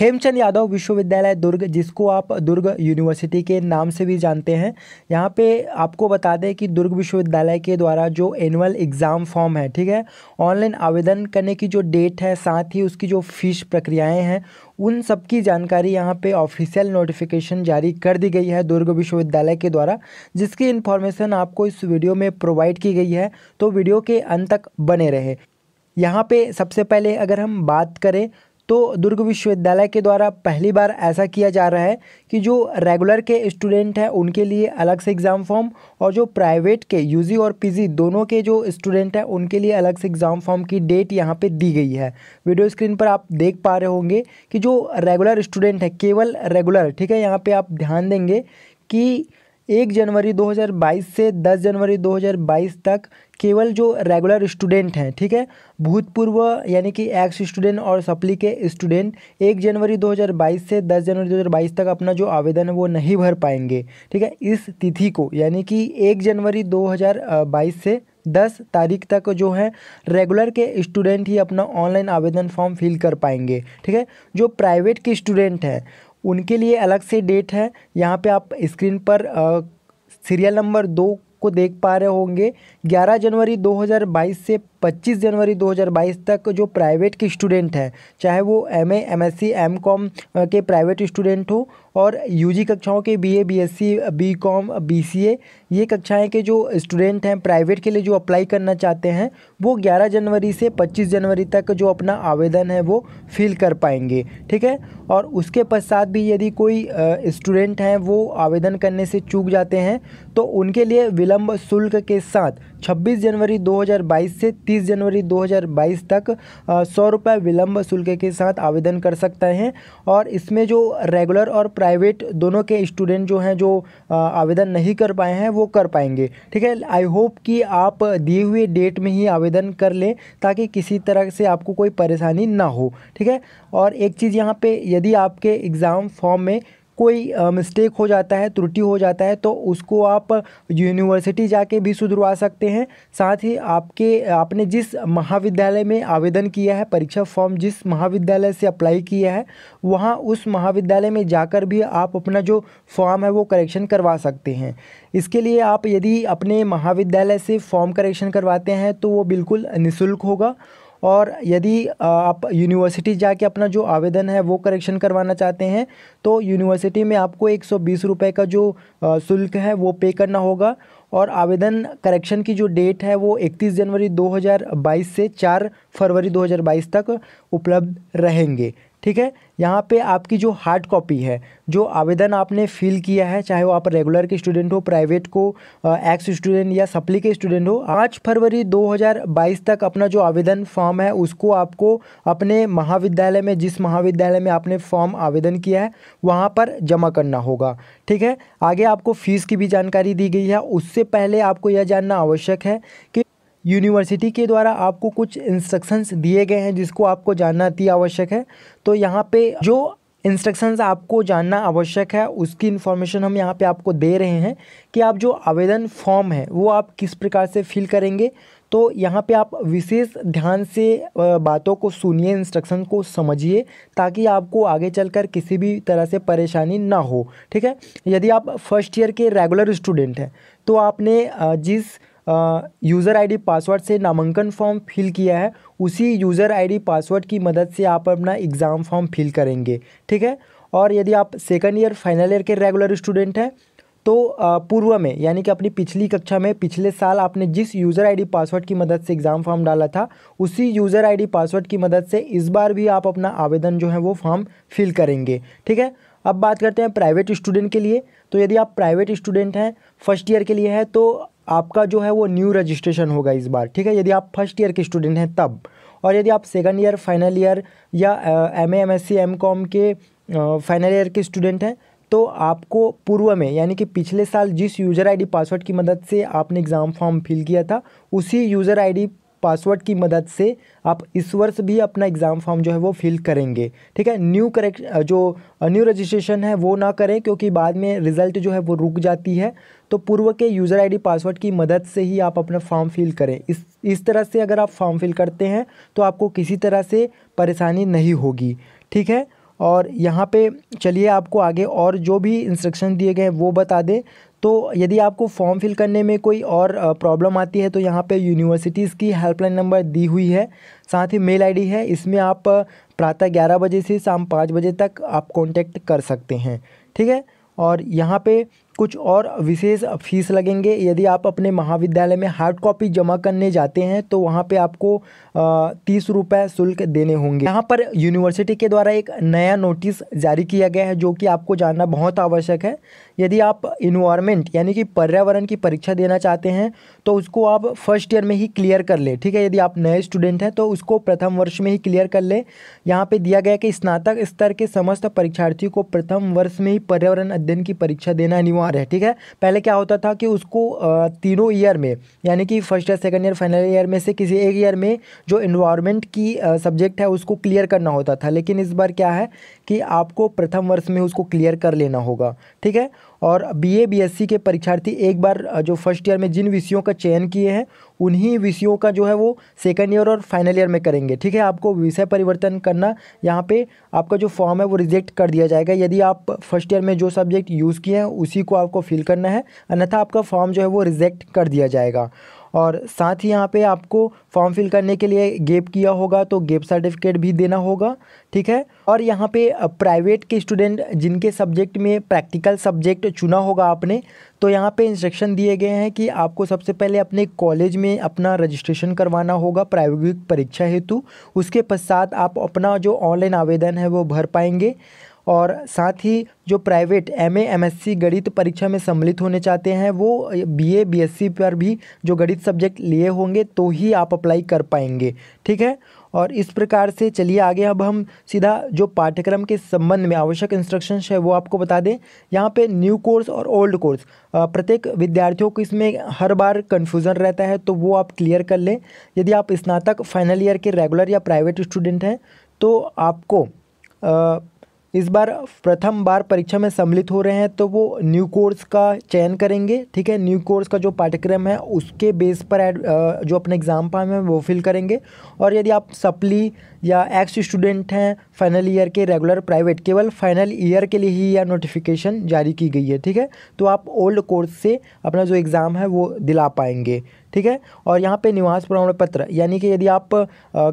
हेमचंद यादव विश्वविद्यालय दुर्ग जिसको आप दुर्ग यूनिवर्सिटी के नाम से भी जानते हैं यहाँ पे आपको बता दें कि दुर्ग विश्वविद्यालय के द्वारा जो एनुअल एग्ज़ाम फॉर्म है ठीक है ऑनलाइन आवेदन करने की जो डेट है साथ ही उसकी जो फीस प्रक्रियाएँ हैं उन सब की जानकारी यहाँ पे ऑफिशियल नोटिफिकेशन जारी कर दी गई है दुर्ग विश्वविद्यालय के द्वारा जिसकी इन्फॉर्मेशन आपको इस वीडियो में प्रोवाइड की गई है तो वीडियो के अंत तक बने रहे यहाँ पे सबसे पहले अगर हम बात करें तो दुर्ग विश्वविद्यालय के द्वारा पहली बार ऐसा किया जा रहा है कि जो रेगुलर के स्टूडेंट हैं उनके लिए अलग से एग्ज़ाम फॉर्म और जो प्राइवेट के यूजी और पीजी दोनों के जो स्टूडेंट हैं उनके लिए अलग से एग्ज़ाम फॉर्म की डेट यहाँ पे दी गई है वीडियो स्क्रीन पर आप देख पा रहे होंगे कि जो रेगुलर स्टूडेंट है केवल रेगुलर ठीक है यहाँ पर आप ध्यान देंगे कि एक जनवरी 2022 से 10 जनवरी 2022 तक केवल जो रेगुलर स्टूडेंट हैं ठीक है भूतपूर्व यानी कि एक्स स्टूडेंट और सप्ली के स्टूडेंट एक जनवरी 2022 से 10 जनवरी 2022 तक अपना जो आवेदन है वो नहीं भर पाएंगे ठीक है इस तिथि को यानी कि एक जनवरी 2022 से दस तारीख तक जो है रेगुलर के स्टूडेंट ही अपना ऑनलाइन आवेदन फॉर्म फिल कर पाएंगे ठीक है जो प्राइवेट के स्टूडेंट हैं उनके लिए अलग से डेट है यहाँ पे आप स्क्रीन पर सीरियल नंबर दो को देख पा रहे होंगे 11 जनवरी 2022 से 25 जनवरी 2022 तक जो प्राइवेट के स्टूडेंट हैं चाहे वो M A M S C M com के प्राइवेट स्टूडेंट हो और यूजी कक्षाओं के बीए बीएससी बीकॉम बीसीए ये कक्षाएं के जो स्टूडेंट हैं प्राइवेट के लिए जो अप्लाई करना चाहते हैं वो 11 जनवरी से 25 जनवरी तक जो अपना आवेदन है वो फिल कर पाएंगे ठीक है और उसके पश्चात भी यदि कोई स्टूडेंट हैं वो आवेदन करने से चूक जाते हैं तो उनके लिए विलम्ब शुल्क के साथ 26 जनवरी 2022 से 30 जनवरी 2022 तक सौ रुपये विलम्ब शुल्क के साथ आवेदन कर सकते हैं और इसमें जो रेगुलर और प्राइवेट दोनों के स्टूडेंट जो हैं जो आवेदन नहीं कर पाए हैं वो कर पाएंगे ठीक है आई होप कि आप दिए हुए डेट में ही आवेदन कर लें ताकि किसी तरह से आपको कोई परेशानी ना हो ठीक है और एक चीज़ यहाँ पर यदि आपके एग्ज़ाम फॉर्म में कोई मिस्टेक हो जाता है त्रुटि हो जाता है तो उसको आप यूनिवर्सिटी जाके भी सुधरवा सकते हैं साथ ही आपके आपने जिस महाविद्यालय में आवेदन किया है परीक्षा फॉर्म जिस महाविद्यालय से अप्लाई किया है वहाँ उस महाविद्यालय में जाकर भी आप अपना जो फॉर्म है वो करेक्शन करवा सकते हैं इसके लिए आप यदि अपने महाविद्यालय से फॉर्म करेक्शन करवाते हैं तो वो बिल्कुल निःशुल्क होगा और यदि आप यूनिवर्सिटी जाके अपना जो आवेदन है वो करेक्शन करवाना चाहते हैं तो यूनिवर्सिटी में आपको एक सौ का जो शुल्क है वो पे करना होगा और आवेदन करेक्शन की जो डेट है वो 31 जनवरी 2022 से 4 फरवरी 2022 तक उपलब्ध रहेंगे ठीक है यहाँ पे आपकी जो हार्ड कॉपी है जो आवेदन आपने फिल किया है चाहे वो आप रेगुलर के स्टूडेंट हो प्राइवेट को एक्स स्टूडेंट या सप्ली के स्टूडेंट हो पाँच फरवरी 2022 तक अपना जो आवेदन फॉर्म है उसको आपको अपने महाविद्यालय में जिस महाविद्यालय में आपने फॉर्म आवेदन किया है वहाँ पर जमा करना होगा ठीक है आगे आपको फीस की भी जानकारी दी गई है उससे पहले आपको यह जानना आवश्यक है कि यूनिवर्सिटी के द्वारा आपको कुछ इंस्ट्रक्शंस दिए गए हैं जिसको आपको जानना अति आवश्यक है तो यहाँ पे जो इंस्ट्रक्शंस आपको जानना आवश्यक है उसकी इन्फॉर्मेशन हम यहाँ पे आपको दे रहे हैं कि आप जो आवेदन फॉर्म है वो आप किस प्रकार से फिल करेंगे तो यहाँ पे आप विशेष ध्यान से बातों को सुनिए इंस्ट्रक्शन को समझिए ताकि आपको आगे चलकर किसी भी तरह से परेशानी ना हो ठीक है यदि आप फर्स्ट ईयर के रेगुलर स्टूडेंट हैं तो आपने जिस यूज़र आईडी पासवर्ड से नामांकन फॉर्म फिल किया है उसी यूज़र आईडी पासवर्ड की मदद से आप अपना एग्ज़ाम फॉर्म फिल करेंगे ठीक है और यदि आप सेकेंड ईयर फाइनल ईयर के रेगुलर स्टूडेंट हैं तो पूर्व में यानी कि अपनी पिछली कक्षा में पिछले साल आपने जिस यूज़र आईडी पासवर्ड की मदद से एग्ज़ाम फॉर्म डाला था उसी यूज़र आईडी पासवर्ड की मदद से इस बार भी आप अपना आवेदन जो है वो फॉर्म फिल करेंगे ठीक है अब बात करते हैं प्राइवेट स्टूडेंट के लिए तो यदि आप प्राइवेट स्टूडेंट हैं फर्स्ट ईयर के लिए है तो आपका जो है वो न्यू रजिस्ट्रेशन होगा इस बार ठीक है यदि आप फर्स्ट ईयर के स्टूडेंट हैं तब और यदि आप सेकेंड ईयर फाइनल ईयर या M M S C M com के फाइनल ईयर के स्टूडेंट हैं तो आपको पूर्व में यानी कि पिछले साल जिस यूज़र आईडी पासवर्ड की मदद से आपने एग्ज़ाम फॉर्म फिल किया था उसी यूज़र आईडी पासवर्ड की मदद से आप इस वर्ष भी अपना एग्ज़ाम फॉर्म जो है वो फिल करेंगे ठीक है न्यू करेक्ट जो न्यू रजिस्ट्रेशन है वो ना करें क्योंकि बाद में रिज़ल्ट जो है वो रुक जाती है तो पूर्व के यूज़र आईडी पासवर्ड की मदद से ही आप अपना फॉर्म फिल करें इस इस तरह से अगर आप फॉर्म फिल करते हैं तो आपको किसी तरह से परेशानी नहीं होगी ठीक है और यहाँ पे चलिए आपको आगे और जो भी इंस्ट्रक्शन दिए गए हैं वो बता दें तो यदि आपको फॉर्म फिल करने में कोई और प्रॉब्लम आती है तो यहाँ पे यूनिवर्सिटीज़ की हेल्पलाइन नंबर दी हुई है साथ ही मेल आईडी है इसमें आप प्रातः ग्यारह बजे से शाम पाँच बजे तक आप कॉन्टैक्ट कर सकते हैं ठीक है और यहाँ पे कुछ और विशेष फीस लगेंगे यदि आप अपने महाविद्यालय में हार्ड कॉपी जमा करने जाते हैं तो वहाँ पे आपको तीस रुपये शुल्क देने होंगे यहाँ पर यूनिवर्सिटी के द्वारा एक नया नोटिस जारी किया गया है जो कि आपको जानना बहुत आवश्यक है यदि आप इन्वायरमेंट यानी कि पर्यावरण की परीक्षा देना चाहते हैं तो उसको आप फर्स्ट ईयर में ही क्लियर कर ले ठीक है यदि आप नए स्टूडेंट हैं तो उसको प्रथम वर्ष में ही क्लियर कर ले यहाँ पे दिया गया कि स्नातक स्तर के समस्त परीक्षार्थियों को प्रथम वर्ष में ही पर्यावरण अध्ययन की परीक्षा देना अनिवार्य है ठीक है पहले क्या होता था कि उसको तीनों ईयर में यानी कि first year second year final year में से किसी एक ईयर में जो इन्वायरमेंट की सब्जेक्ट है उसको क्लियर करना होता था लेकिन इस बार क्या है कि आपको प्रथम वर्ष में उसको क्लियर कर लेना होगा ठीक है और बीए बीएससी के परीक्षार्थी एक बार जो फर्स्ट ईयर में जिन विषयों का चयन किए हैं उन्हीं विषयों का जो है वो सेकेंड ईयर और फाइनल ईयर में करेंगे ठीक है आपको विषय परिवर्तन करना यहाँ पे आपका जो फॉर्म है वो रिजेक्ट कर दिया जाएगा यदि आप फर्स्ट ईयर में जो सब्जेक्ट यूज़ किए हैं उसी को आपको फिल करना है अन्यथा आपका फॉर्म जो है वो रिजेक्ट कर दिया जाएगा और साथ ही यहाँ पे आपको फॉर्म फिल करने के लिए गेप किया होगा तो गेप सर्टिफिकेट भी देना होगा ठीक है और यहाँ पे प्राइवेट के स्टूडेंट जिनके सब्जेक्ट में प्रैक्टिकल सब्जेक्ट चुना होगा आपने तो यहाँ पे इंस्ट्रक्शन दिए गए हैं कि आपको सबसे पहले अपने कॉलेज में अपना रजिस्ट्रेशन करवाना होगा प्रायोगिक परीक्षा हेतु उसके पश्चात आप अपना जो ऑनलाइन आवेदन है वो भर पाएंगे और साथ ही जो private M A M S C गणित परीक्षा में सम्मिलित होने चाहते हैं वो B A B S C पर भी जो गणित सब्जेक्ट लिए होंगे तो ही आप अप्लाई कर पाएंगे ठीक है और इस प्रकार से चलिए आगे अब हम सीधा जो पाठ्यक्रम के संबंध में आवश्यक इंस्ट्रक्शंस है वो आपको बता दें यहाँ पे न्यू कोर्स और ओल्ड कोर्स प्रत्येक विद्यार्थियों को इसमें हर बार कन्फ्यूज़न रहता है तो वो आप क्लियर कर लें यदि आप स्नातक फाइनल ईयर के रेगुलर या प्राइवेट स्टूडेंट हैं तो आपको आ, इस बार प्रथम बार परीक्षा में सम्मिलित हो रहे हैं तो वो न्यू कोर्स का चयन करेंगे ठीक है न्यू कोर्स का जो पाठ्यक्रम है उसके बेस पर एड जो अपने एग्ज़ाम फॉर्म है वो फिल करेंगे और यदि आप सप्ली या एक्स स्टूडेंट हैं फाइनल ईयर के रेगुलर प्राइवेट केवल फाइनल ईयर के लिए ही यह नोटिफिकेशन जारी की गई है ठीक है तो आप ओल्ड कोर्स से अपना जो एग्ज़ाम है वो दिला पाएंगे ठीक है और यहाँ पे निवास प्रमाण पत्र यानी कि यदि आप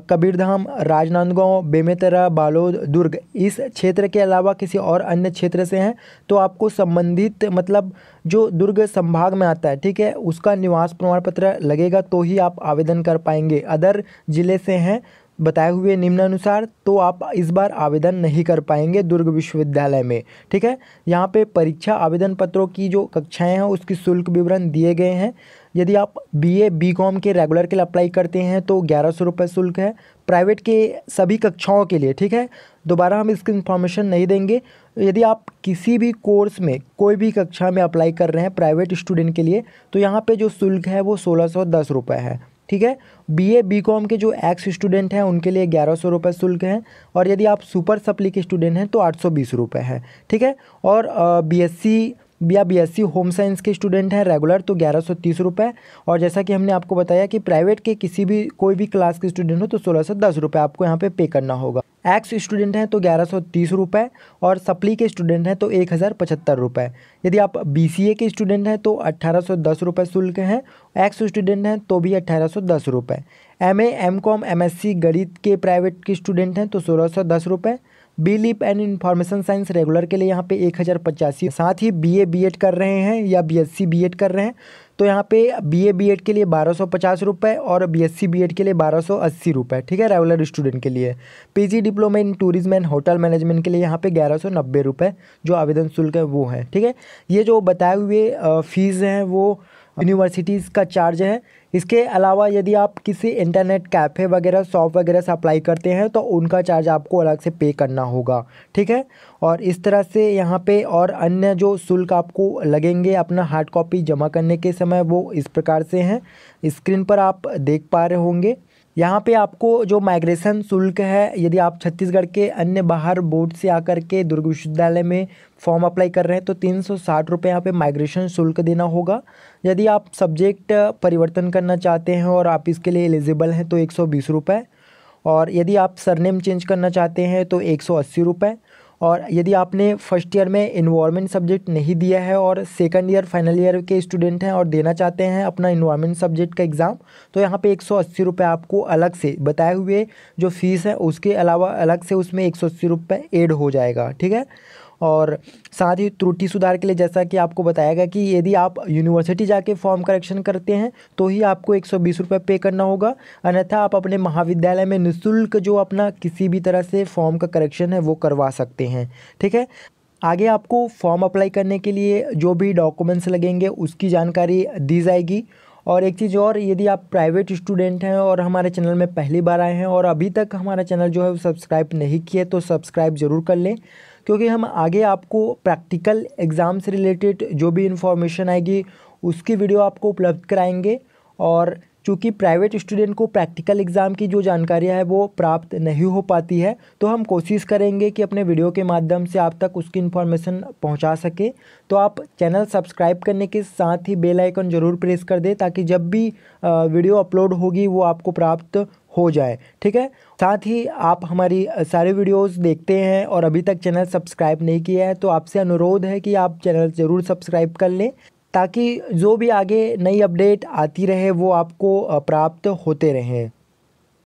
कबीरधाम राजनांदगांव बेमेतरा बालोद दुर्ग इस क्षेत्र के अलावा किसी और अन्य क्षेत्र से हैं तो आपको संबंधित मतलब जो दुर्ग संभाग में आता है ठीक है उसका निवास प्रमाण पत्र लगेगा तो ही आप आवेदन कर पाएंगे अदर ज़िले से हैं बताए हुए निम्नानुसार तो आप इस बार आवेदन नहीं कर पाएंगे दुर्ग विश्वविद्यालय में ठीक है यहाँ पे परीक्षा आवेदन पत्रों की जो कक्षाएं हैं उसकी शुल्क विवरण दिए गए हैं यदि आप बीए बीकॉम के रेगुलर के लिए अप्लाई करते हैं तो ग्यारह सौ रुपये शुल्क है प्राइवेट के सभी कक्षाओं के लिए ठीक है दोबारा हम इसकी इन्फॉर्मेशन नहीं देंगे यदि आप किसी भी कोर्स में कोई भी कक्षा में अप्लाई कर रहे हैं प्राइवेट स्टूडेंट के लिए तो यहाँ पर जो शुल्क है वो सोलह सौ दस रुपये है ठीक है बीए बीकॉम के जो एक्स स्टूडेंट हैं उनके लिए ग्यारह सौ रुपये शुल्क हैं और यदि आप सुपर सप्ली के स्टूडेंट हैं तो आठ सौ बीस रुपये है ठीक है और बीएससी या बीएससी होम साइंस के स्टूडेंट हैं रेगुलर तो ग्यारह सौ तीस रुपये और जैसा कि हमने आपको बताया कि प्राइवेट के किसी भी कोई भी क्लास के स्टूडेंट हो तो सोलह सौ दस रुपये आपको यहाँ पे पे करना होगा एक्स स्टूडेंट हैं तो ग्यारह सौ तीस रुपये और सप्ली के स्टूडेंट हैं तो एक हज़ार पचहत्तर रुपये यदि आप बी सी ए के स्टूडेंट हैं तो अट्ठारह सौ दस रुपये शुल्क हैं एक्स स्टूडेंट हैं तो भी अट्ठारह सौ दस रुपये M A M com M S C गणित के प्राइवेट के स्टूडेंट हैं तो सोलह सौ दस रुपये B lib and information science regular के लिए यहाँ पे एक हज़ार पचासी साथ ही बी ए बी एड कर रहे हैं या B S C B Ed कर रहे हैं तो यहाँ पे बी ए बी एड के लिए बारह सौ पचास रुपये और B S C B Ed के लिए बारह सौ अस्सी रुपये ठीक है रेगुलर स्टूडेंट के लिए P G diploma in tourism and hotel management के लिए यहाँ पे ग्यारह सौ नब्बे रुपये जो आवेदन शुल्क है वो है ठीक है ये जो बताए हुए फ़ीस हैं वो यूनिवर्सिटीज़ का चार्ज है इसके अलावा यदि आप किसी इंटरनेट कैफ़े वगैरह शॉप वगैरह से अप्लाई करते हैं तो उनका चार्ज आपको अलग से पे करना होगा ठीक है और इस तरह से यहाँ पे और अन्य जो शुल्क आपको लगेंगे अपना हार्ड कॉपी जमा करने के समय वो इस प्रकार से हैं स्क्रीन पर आप देख पा रहे होंगे यहाँ पे आपको जो माइग्रेशन शुल्क है यदि आप छत्तीसगढ़ के अन्य बाहर बोर्ड से आकर के दुर्ग विश्वविद्यालय में फॉर्म अप्लाई कर रहे हैं तो तीन सौ साठ रुपये यहाँ पर माइग्रेशन शुल्क देना होगा यदि आप सब्जेक्ट परिवर्तन करना चाहते हैं और आप इसके लिए एलिजिबल हैं तो एक सौ बीस रुपये और यदि आप सरनेम चेंज करना चाहते हैं तो एक सौ अस्सी रुपये और यदि आपने फर्स्ट ईयर में इन्वायरमेंट सब्जेक्ट नहीं दिया है और सेकंड ईयर फाइनल ईयर के स्टूडेंट हैं और देना चाहते हैं अपना इन्वायरमेंट सब्जेक्ट का एग्ज़ाम तो यहाँ पे एक सौ अस्सी रुपये आपको अलग से बताए हुए जो फीस है उसके अलावा अलग से उसमें एक सौ अस्सी रुपये एड हो जाएगा ठीक है और साथ ही त्रुटि सुधार के लिए जैसा कि आपको बताया गया कि यदि आप यूनिवर्सिटी जाके फॉर्म करेक्शन करते हैं तो ही आपको एक सौ पे करना होगा अन्यथा आप अपने महाविद्यालय में निःशुल्क जो अपना किसी भी तरह से फॉर्म का करेक्शन है वो करवा सकते हैं ठीक है आगे आपको फॉर्म अप्लाई करने के लिए जो भी डॉक्यूमेंट्स लगेंगे उसकी जानकारी दी जाएगी और एक चीज़ और यदि आप प्राइवेट स्टूडेंट हैं और हमारे चैनल में पहली बार आए हैं और अभी तक हमारा चैनल जो है वो सब्सक्राइब नहीं किए तो सब्सक्राइब ज़रूर कर लें क्योंकि हम आगे आपको प्रैक्टिकल एग्ज़ाम से रिलेटेड जो भी इन्फॉर्मेशन आएगी उसकी वीडियो आपको उपलब्ध कराएंगे और चूँकि प्राइवेट स्टूडेंट को प्रैक्टिकल एग्ज़ाम की जो जानकारियाँ है वो प्राप्त नहीं हो पाती है तो हम कोशिश करेंगे कि अपने वीडियो के माध्यम से आप तक उसकी इन्फॉर्मेशन पहुंचा सके तो आप चैनल सब्सक्राइब करने के साथ ही बेल आइकन ज़रूर प्रेस कर दें ताकि जब भी वीडियो अपलोड होगी वो आपको प्राप्त हो जाए ठीक है साथ ही आप हमारी सारे वीडियोस देखते हैं और अभी तक चैनल सब्सक्राइब नहीं किया है तो आपसे अनुरोध है कि आप चैनल ज़रूर सब्सक्राइब कर लें ताकि जो भी आगे नई अपडेट आती रहे वो आपको प्राप्त होते रहें